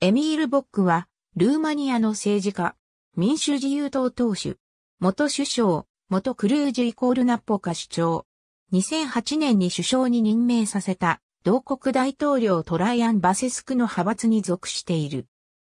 エミール・ボックは、ルーマニアの政治家、民主自由党党首、元首相、元クルージュイコールナッポカ首長。2008年に首相に任命させた、同国大統領トライアン・バセスクの派閥に属している。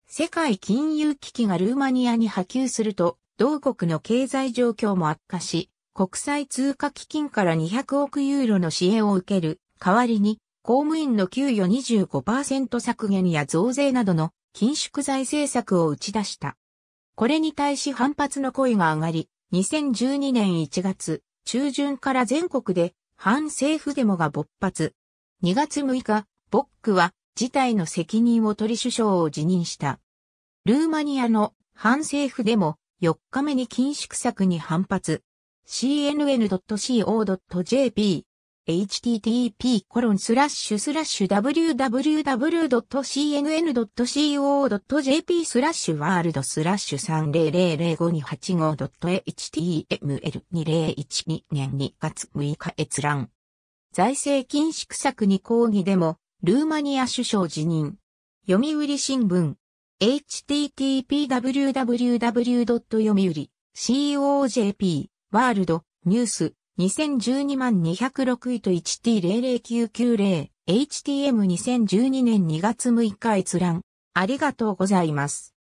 世界金融危機がルーマニアに波及すると、同国の経済状況も悪化し、国際通貨基金から200億ユーロの支援を受ける代わりに公務員の給与25%削減や増税などの緊縮財政策を打ち出した。これに対し反発の声が上がり、2012年1月中旬から全国で反政府デモが勃発。2月6日、ボックは事態の責任を取り首相を辞任した。ルーマニアの反政府デモ4日目に緊縮策に反発。cnn.co.jp http://www.cnn.co.jp スラッシュワールドスラッシュ 30005285.html2012 年2月6日閲覧。財政緊縮策に抗議でも、ルーマニア首相辞任。読売新聞。http://www. 読売 .co.jp ワールドニュース2012万206位と 1T00990、HTM2012 年2月6日閲覧。ありがとうございます。